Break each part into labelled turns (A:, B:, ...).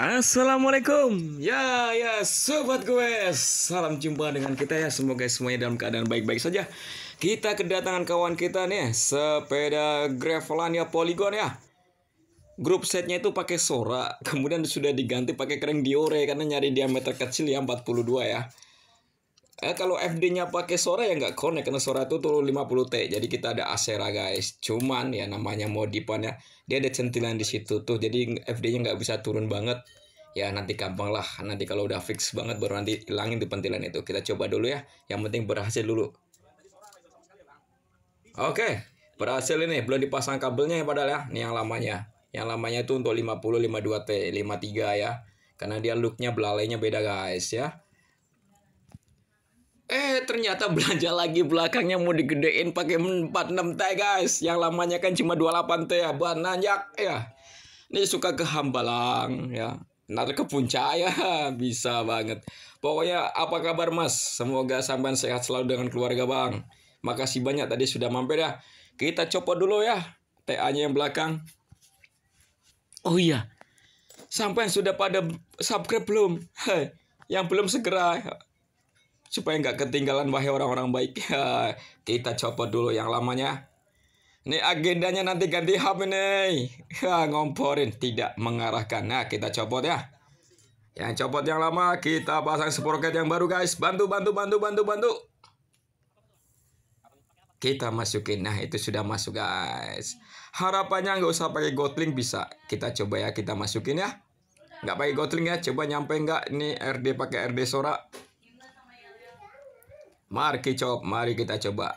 A: Assalamualaikum Ya ya sobat gue Salam jumpa dengan kita ya Semoga semuanya dalam keadaan baik-baik saja Kita kedatangan kawan kita nih Sepeda Gravelan ya Polygon ya Grup setnya itu pakai Sora Kemudian sudah diganti pakai kering Diore Karena nyari diameter kecil ya 42 ya Eh kalau FD-nya pakai sore ya nggak connect karena sore itu turun 50T. Jadi kita ada Acera guys. Cuman ya namanya ya dia ada centilan di situ tuh. Jadi FD-nya nggak bisa turun banget. Ya nanti gampang lah. Nanti kalau udah fix banget baru nanti hilangin tuh pentilan itu. Kita coba dulu ya. Yang penting berhasil dulu. Oke, okay, berhasil ini. Belum dipasang kabelnya ya padahal ya. Ini yang lamanya. Yang lamanya itu untuk 50 52T, 53 ya. Karena dia look-nya belalainya beda guys ya. Eh ternyata belanja lagi belakangnya mau digedein pakai 46T guys Yang lamanya kan cuma 28T ya Buat nanjak ya Ini suka ke Hambalang ya Ntar ke puncak ya Bisa banget Pokoknya apa kabar mas Semoga sampean sehat selalu dengan keluarga bang Makasih banyak tadi sudah mampir ya Kita copot dulu ya TA nya yang belakang Oh iya Sampai sudah pada subscribe belum? Hei, yang belum segera ya supaya nggak ketinggalan wahai orang-orang baik ya, kita copot dulu yang lamanya ini agendanya nanti ganti hub ini ya, ngomporin tidak mengarahkan nah kita copot ya yang copot yang lama kita pasang sprocket yang baru guys bantu bantu bantu bantu bantu kita masukin nah itu sudah masuk guys harapannya nggak usah pakai gotling bisa kita coba ya kita masukin ya nggak pakai gotling ya coba nyampe nggak ini RD pakai RD sorak Mari kicop, mari kita coba.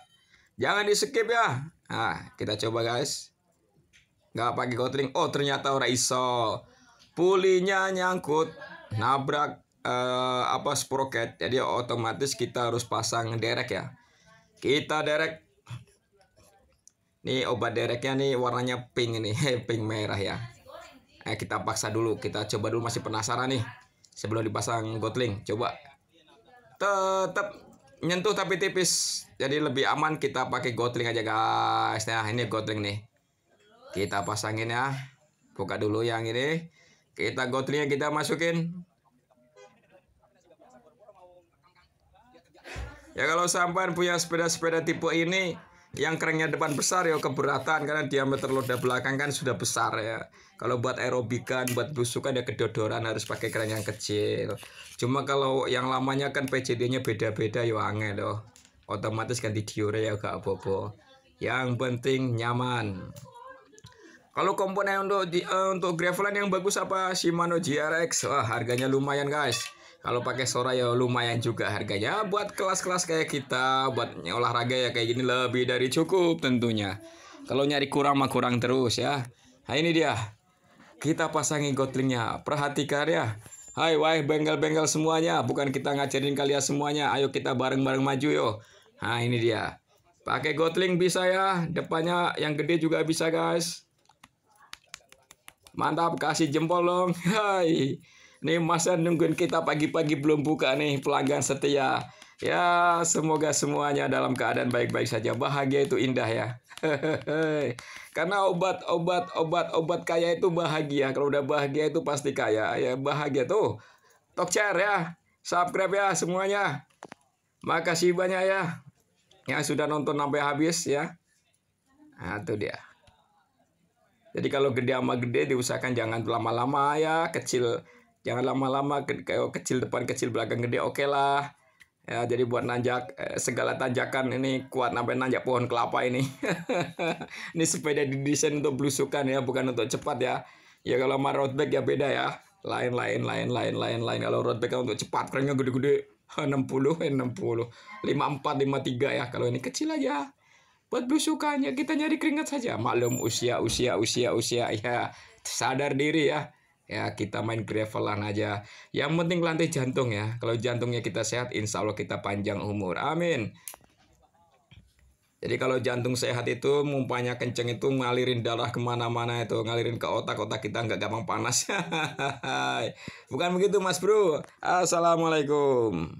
A: Jangan di skip ya. Nah, kita coba guys. Gak pakai kotring. Oh ternyata ora iso. Pulinya nyangkut, nabrak eh, apa sprocket. Jadi otomatis kita harus pasang derek ya. Kita derek. Nih obat dereknya nih warnanya pink ini, pink merah ya. Eh kita paksa dulu, kita coba dulu masih penasaran nih. Sebelum dipasang gotling, coba tetap nyentuh tapi tipis. Jadi lebih aman kita pakai gotling aja guys. Nah, ini gotling nih. Kita pasangin ya. Buka dulu yang ini. Kita gotlingnya kita masukin. Ya kalau sampan punya sepeda-sepeda tipe ini yang kerennya depan besar ya keberatan karena diameter roda belakang kan sudah besar ya. Kalau buat aerobikan, buat busukan ya kedodoran harus pakai keren yang kecil. Cuma kalau yang lamanya kan PCD nya beda-beda ya angin loh. Otomatis ganti diure ya gak apa-apa. Yang penting nyaman. Kalau komponen untuk di, uh, untuk gravelan yang bagus apa Shimano GRX? Wah, harganya lumayan guys. Kalau pakai Sora ya lumayan juga harganya buat kelas-kelas kayak kita, buat olahraga ya kayak gini lebih dari cukup tentunya. Kalau nyari kurang mah kurang terus ya. Nah ini dia. Kita pasangi gotlingnya. Perhatikan ya. Hai wah bengkel-bengkel semuanya, bukan kita ngajarin kalian semuanya. Ayo kita bareng-bareng maju yo. Nah ini dia. Pakai gotling bisa ya. Depannya yang gede juga bisa guys. Mantap kasih jempol dong. Hai. Nih masa nungguin kita pagi-pagi belum buka nih pelanggan setia. Ya, semoga semuanya dalam keadaan baik-baik saja. Bahagia itu indah ya. Karena obat, obat, obat, obat kaya itu bahagia. Kalau udah bahagia itu pasti kaya. Ya, bahagia tuh. Talk share ya. Subscribe ya semuanya. Makasih banyak ya. Yang sudah nonton sampai habis ya. Nah, itu dia. Jadi kalau gede sama gede diusahakan jangan lama-lama ya. Kecil jangan lama-lama ke, kecil depan kecil belakang gede oke okay lah ya jadi buat nanjak eh, segala tanjakan ini kuat sampai nanjak pohon kelapa ini ini sepeda didesain untuk belusukan ya bukan untuk cepat ya ya kalau sama road bike ya beda ya lain lain lain lain lain lain kalau road bike untuk cepat kerennya gede-gede 60 eh, lima 60 54 53 ya kalau ini kecil aja buat belusukannya kita nyari keringat saja maklum usia usia usia usia ya sadar diri ya ya kita main gravelan aja yang penting lantai jantung ya kalau jantungnya kita sehat insya Allah kita panjang umur amin jadi kalau jantung sehat itu mumpanya kenceng itu ngalirin darah kemana-mana itu ngalirin ke otak otak kita nggak gampang panas bukan begitu mas bro assalamualaikum